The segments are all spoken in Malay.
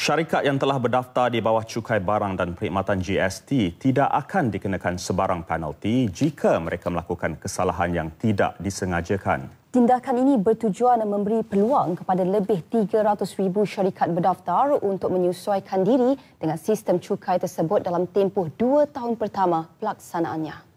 Syarikat yang telah berdaftar di bawah cukai barang dan perkhidmatan GST tidak akan dikenakan sebarang penalti jika mereka melakukan kesalahan yang tidak disengajakan. Tindakan ini bertujuan memberi peluang kepada lebih 300,000 syarikat berdaftar untuk menyesuaikan diri dengan sistem cukai tersebut dalam tempoh dua tahun pertama pelaksanaannya.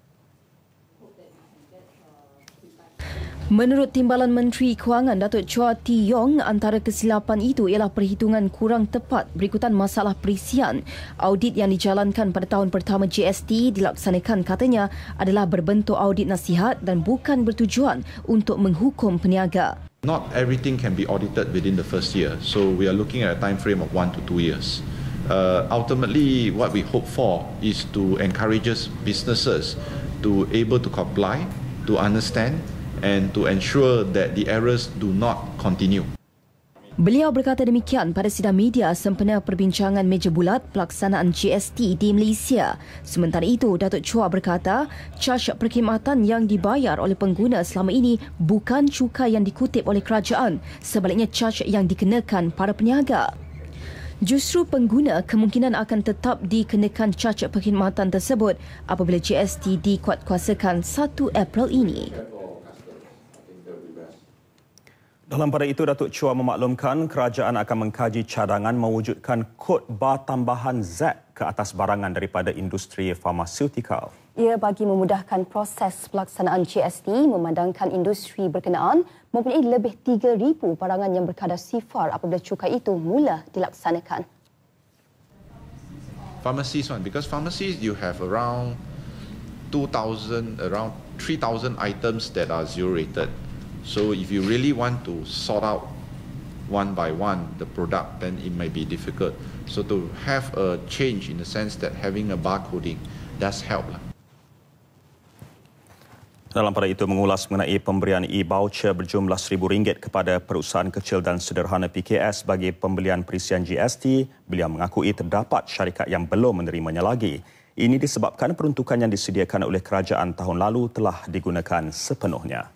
Menurut Timbalan Menteri Kewangan Datuk Chua Ti Yong, antara kesilapan itu ialah perhitungan kurang tepat berikutan masalah perisian. Audit yang dijalankan pada tahun pertama GST dilaksanakan katanya adalah berbentuk audit nasihat dan bukan bertujuan untuk menghukum peniaga. Not everything can be audited within the first year. So we are looking at a time frame of one to two years. Uh, ultimately, what we hope for is to encourage businesses to able to comply, to understand and to ensure that the errors do not continue. Beliau berkata demikian pada sidang media sempena perbincangan meja bulat pelaksanaan GST di Malaysia. Sementara itu, Datuk Chua berkata, caj perkhidmatan yang dibayar oleh pengguna selama ini bukan cukai yang dikutip oleh kerajaan, sebaliknya caj yang dikenakan para peniaga. Justru pengguna kemungkinan akan tetap dikenakan caj perkhidmatan tersebut apabila GST dikuatkuasakan 1 April ini. Dalam pada itu, Datuk Chua memaklumkan kerajaan akan mengkaji cadangan mewujudkan kod bar tambahan Z ke atas barangan daripada industri farmasutikal. Ia bagi memudahkan proses pelaksanaan GST memandangkan industri berkenaan mempunyai lebih 3,000 barangan yang berkadar sifar apabila cukai itu mula dilaksanakan. Pharmacies one, because pharmacies you have around two thousand, around three thousand items that are zero rated. So if you really want to sort out one by one the product, then it may be difficult. So to have a change in the sense that having a barcoding does help. Lah. Dalam pada itu mengulas mengenai pemberian e-voucher berjumlah seribu ringgit kepada perusahaan kecil dan sederhana PKS bagi pembelian perisian GST, beliau mengakui terdapat syarikat yang belum menerimanya lagi. Ini disebabkan peruntukan yang disediakan oleh kerajaan tahun lalu telah digunakan sepenuhnya.